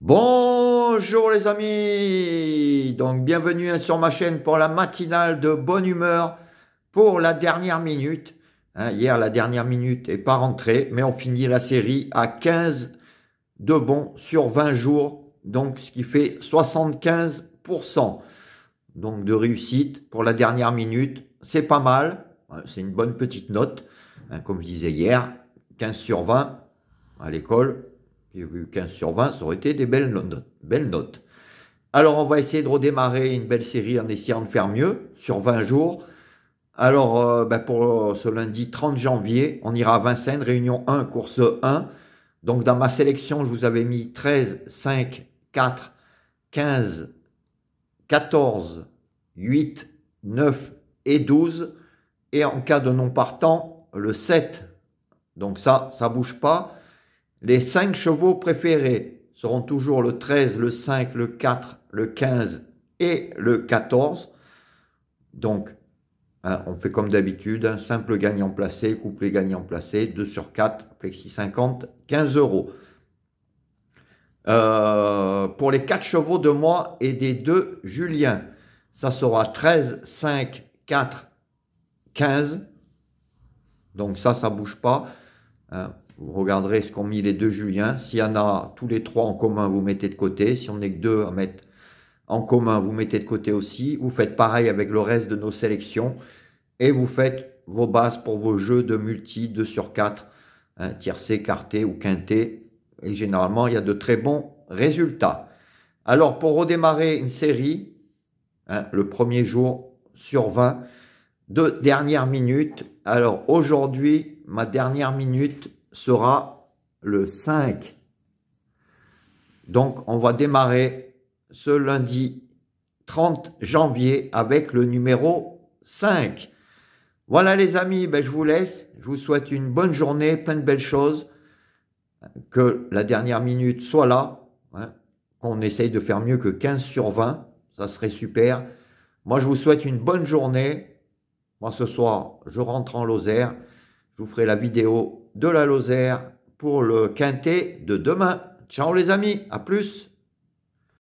Bonjour les amis, donc bienvenue hein, sur ma chaîne pour la matinale de bonne humeur pour la dernière minute. Hein, hier la dernière minute n'est pas rentrée, mais on finit la série à 15 de bons sur 20 jours, donc ce qui fait 75% donc de réussite pour la dernière minute. C'est pas mal, c'est une bonne petite note, hein, comme je disais hier, 15 sur 20 à l'école, 15 sur 20, ça aurait été des belles notes. Belles notes. Alors on va essayer de redémarrer une belle série en essayant de faire mieux sur 20 jours. Alors euh, ben, pour euh, ce lundi 30 janvier, on ira à Vincennes, réunion 1, course 1. Donc dans ma sélection, je vous avais mis 13, 5, 4, 15, 14, 8, 9 et 12. Et en cas de non partant, le 7. Donc ça, ça bouge pas. Les cinq chevaux préférés seront toujours le 13, le 5, le 4, le 15 et le 14. Donc, hein, on fait comme d'habitude, hein, simple gagnant placé, couplé gagnant placé, 2 sur 4, plexi 50, 15 euros. Euh, pour les 4 chevaux de moi et des 2 Julien, ça sera 13, 5, 4, 15. Donc ça, ça ne bouge pas. Hein, vous regarderez ce qu'ont mis les deux Juliens. S'il y en a tous les trois en commun, vous mettez de côté. Si on n'est que deux à mettre en commun, vous mettez de côté aussi. Vous faites pareil avec le reste de nos sélections. Et vous faites vos bases pour vos jeux de multi, 2 sur 4, hein, tiercé, quarté ou quinté. Et généralement, il y a de très bons résultats. Alors, pour redémarrer une série, hein, le premier jour sur 20, de dernière minute. Alors, aujourd'hui, ma dernière minute sera le 5. Donc, on va démarrer ce lundi 30 janvier avec le numéro 5. Voilà les amis, ben, je vous laisse. Je vous souhaite une bonne journée, plein de belles choses. Que la dernière minute soit là. Hein, qu'on essaye de faire mieux que 15 sur 20. Ça serait super. Moi, je vous souhaite une bonne journée. Moi, ce soir, je rentre en Lozère. Je vous ferai la vidéo de la Lozère pour le quintet de demain. Ciao les amis, à plus